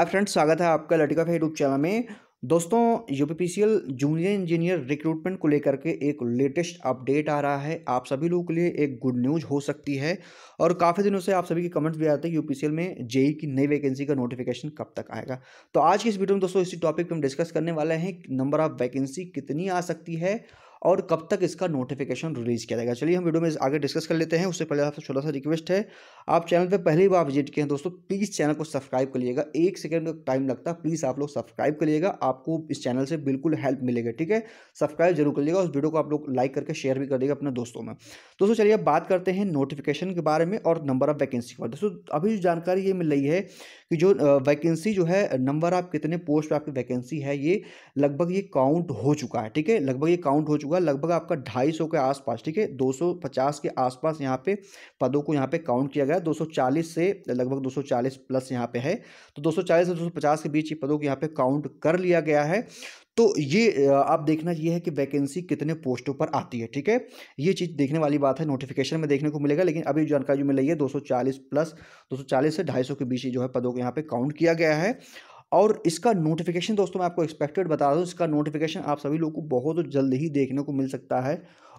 अब फ्रेंड्स स्वागत है आपका लटिका फेड उपचैनल में दोस्तों यूपीपीसीएल जूनियर इंजीनियर रिक्रूटमेंट को लेकर के एक लेटेस्ट अपडेट आ रहा है आप सभी लोगों के लिए एक गुड न्यूज़ हो सकती है और काफ़ी दिनों से आप सभी के कमेंट्स भी आते हैं यूपीसीएल में जेई की नई वैकेंसी का नोटिफिकेशन कब तक आएगा तो आज की इस वीडियो में दोस्तों इसी टॉपिक पर हम डिस्कस करने वाले हैं नंबर ऑफ वैकेंसी कितनी आ सकती है और कब तक इसका नोटिफिकेशन रिलीज़ किया जाएगा चलिए हम वीडियो में आगे डिस्कस कर लेते हैं उससे पहले आपसे छोटा सा रिक्वेस्ट है आप चैनल पर पहली बार विजिट किए हैं दोस्तों प्लीज़ चैनल को सब्सक्राइब करिएगा एक सेकेंड का टाइम लगता है प्लीज़ आप लोग सब्सक्राइब करिएगा आपको इस चैनल से बिल्कुल हेल्प मिलेगा ठीक है सब्सक्राइब जरूर करिएगा उस वीडियो को आप लोग लाइक करके शेयर भी कर देगा अपने दोस्तों में दोस्तों चलिए अब बात करते हैं नोटिफिकेशन के बारे में और नंबर ऑफ वैकेंसी के बारे में दोस्तों अभी जानकारी ये मिल रही है कि जो वैकेंसी जो है नंबर आप कितने पोस्ट पर आपकी वैकेंसी है ये लगभग ये काउंट हो चुका है ठीक है लगभग ये काउंट हो चुका चुका है लगभग आपका ढाई सौ के आसपास ठीक है 250 के आसपास यहाँ पे पदों को यहाँ पे काउंट किया गया 240 से लगभग 240 प्लस यहाँ पे है तो 240 से 250 के बीच ये पदों को यहाँ पे काउंट कर लिया गया है तो ये आप देखना ये है कि वैकेंसी कितने पोस्टों पर आती है ठीक है ये चीज़ देखने वाली बात है नोटिफिकेशन में देखने को मिलेगा लेकिन अभी जानकारी जो मिल रही है 240 प्लस 240 से 250 के बीच जो है पदों को यहाँ पे काउंट किया गया है और इसका नोटिफिकेशन दोस्तों मैं आपको एक्सपेक्टेड बता दूँ इसका नोटिफिकेशन आप सभी लोग को बहुत जल्द ही देखने को मिल सकता है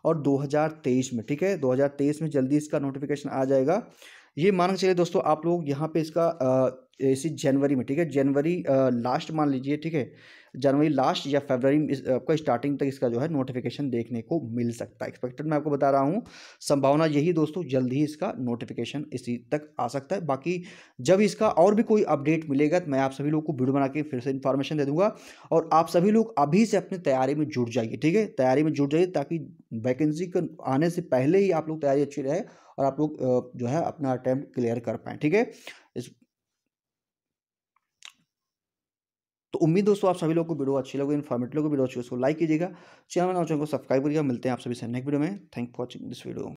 और 2023 में ठीक है 2023 में जल्दी इसका नोटिफिकेशन आ जाएगा ये मान के चलिए दोस्तों आप लोग यहाँ पे इसका इसी जनवरी में ठीक है जनवरी लास्ट मान लीजिए ठीक है जनवरी लास्ट या फरवरी आपका स्टार्टिंग तक इसका जो है नोटिफिकेशन देखने को मिल सकता है एक्सपेक्टेड मैं आपको बता रहा हूँ संभावना यही दोस्तों जल्द ही इसका नोटिफिकेशन इसी तक आ सकता है बाकी जब इसका और भी कोई अपडेट मिलेगा तो मैं आप सभी लोग को वीडियो बना के फिर से इन्फॉर्मेशन दे दूँगा और आप सभी लोग अभी से अपनी तैयारी में जुट जाइए ठीक है तैयारी में जुट जाइए ताकि वैकेंसी के आने से पहले ही आप लोग तैयारी अच्छी रहे और आप लोग जो है अपना अटैम्प्ट क्लियर कर पाए ठीक है इस तो उम्मीद दोस्तों आप सभी लोगों को वीडियो अच्छी लगे इन्फॉर्मेटिव को वीडियो अच्छी उसको लाइक कीजिएगा चैनल और चैनल को सब्सक्राइब करिएगा मिलते हैं आप सभी से नेक्स्ट वीडियो में thank for watching this video